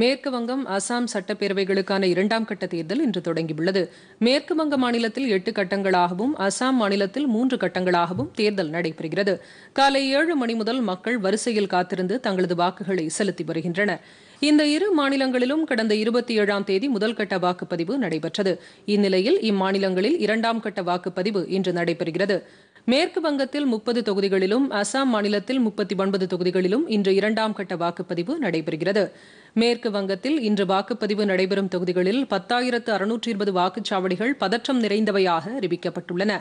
மேற்கு வங்கம் அசாம் சட்டப்பேரவைகளுக்கான இரண்டாம் கட்ட தேர்தல் இன்று தொடங்கியுள்ளது மேற்கு வங்க மாநிலத்தில் எட்டு கட்டங்களாகவும் அசாம் மாநிலத்தில் மூன்று கட்டங்களாகவும் தேர்தல் நடைபெறுகிறது காலை ஏழு மணி முதல் மக்கள் வரிசையில் காத்திருந்து தங்களது வாக்குகளை செலுத்தி வருகின்றனர் இந்த இரு மாநிலங்களிலும் கடந்த இருபத்தி ஏழாம் தேதி முதல்கட்ட வாக்குப்பதிவு நடைபெற்றது இந்நிலையில் இம்மாநிலங்களில் இரண்டாம் கட்ட வாக்குப்பதிவு இன்று நடைபெறுகிறது மேற்கு வங்கத்தில் முப்பது தொகுதிகளிலும் அசாம் மாநிலத்தில் முப்பத்தி ஒன்பது தொகுதிகளிலும் இன்று இரண்டாம் கட்ட வாக்குப்பதிவு நடைபெறுகிறது மேற்கு வங்கத்தில் இன்று வாக்குப்பதிவு நடைபெறும் தொகுதிகளில் பத்தாயிரத்து அறுநூற்றி இருபது வாக்குச்சாவடிகள் பதற்றம் நிறைந்தவையாக அறிவிக்கப்பட்டுள்ளன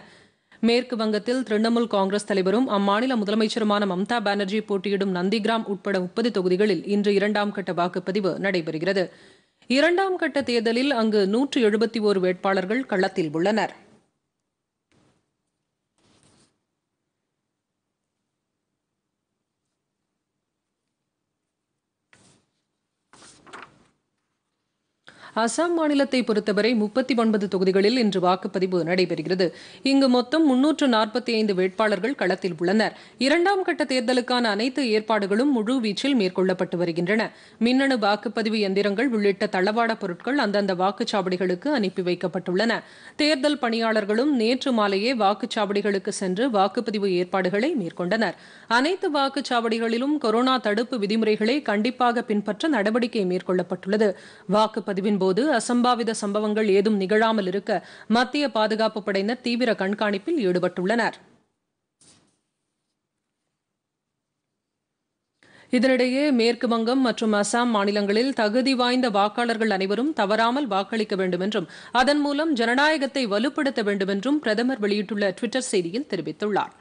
மேற்கு வங்கத்தில் திரிணாமுல் காங்கிரஸ் தலைவரும் அம்மாநில முதலமைச்சருமான மம்தா பானர்ஜி போட்டியிடும் நந்திகிராம் உட்பட முப்பது தொகுதிகளில் இன்று இரண்டாம் கட்ட வாக்குப்பதிவு நடைபெறுகிறது இரண்டாம் கட்ட தேர்தலில் அங்கு நூற்று எழுபத்தி ஓர் வேட்பாளர்கள் களத்தில் உள்ளனா் அசாம் மாநிலத்தை பொறுத்தவரை முப்பத்தி ஒன்பது தொகுதிகளில் இன்று வாக்குப்பதிவு நடைபெறுகிறது இங்கு மொத்தம் முன்னூற்று நாற்பத்தி ஐந்து வேட்பாளர்கள் களத்தில் உள்ளனர் இரண்டாம் கட்ட தேர்தலுக்கான அனைத்து ஏற்பாடுகளும் முழுவீச்சில் மேற்கொள்ளப்பட்டு வருகின்றன மின்னணு வாக்குப்பதிவு எந்திரங்கள் உள்ளிட்ட தளவாட பொருட்கள் அந்தந்த வாக்குச்சாவடிகளுக்கு அனுப்பி வைக்கப்பட்டுள்ளன தேர்தல் பணியாளர்களும் நேற்று மாலையே வாக்குச்சாவடிகளுக்கு சென்று வாக்குப்பதிவு ஏற்பாடுகளை மேற்கொண்டனர் அனைத்து வாக்குச்சாவடிகளிலும் கொரோனா தடுப்பு விதிமுறைகளை கண்டிப்பாக பின்பற்ற நடவடிக்கை மேற்கொள்ளப்பட்டுள்ளது வாக்குப்பதிவின் போது அசம்பாவித சம்பவங்கள் ஏதும் நிகழாமல் இருக்க மத்திய பாதுகாப்பு படையினர் தீவிர கண்காணிப்பில் ஈடுபட்டுள்ளனர் இதனிடையே மேற்கு வங்கம் மற்றும் அசாம் மாநிலங்களில் தகுதி வாய்ந்த வாக்காளர்கள் அனைவரும் தவறாமல் வாக்களிக்க வேண்டும் என்றும் அதன் மூலம் ஜனநாயகத்தை வலுப்படுத்த வேண்டும் என்றும் பிரதமர் வெளியிட்டுள்ள டுவிட்டர் செய்தியில் தெரிவித்துள்ளார்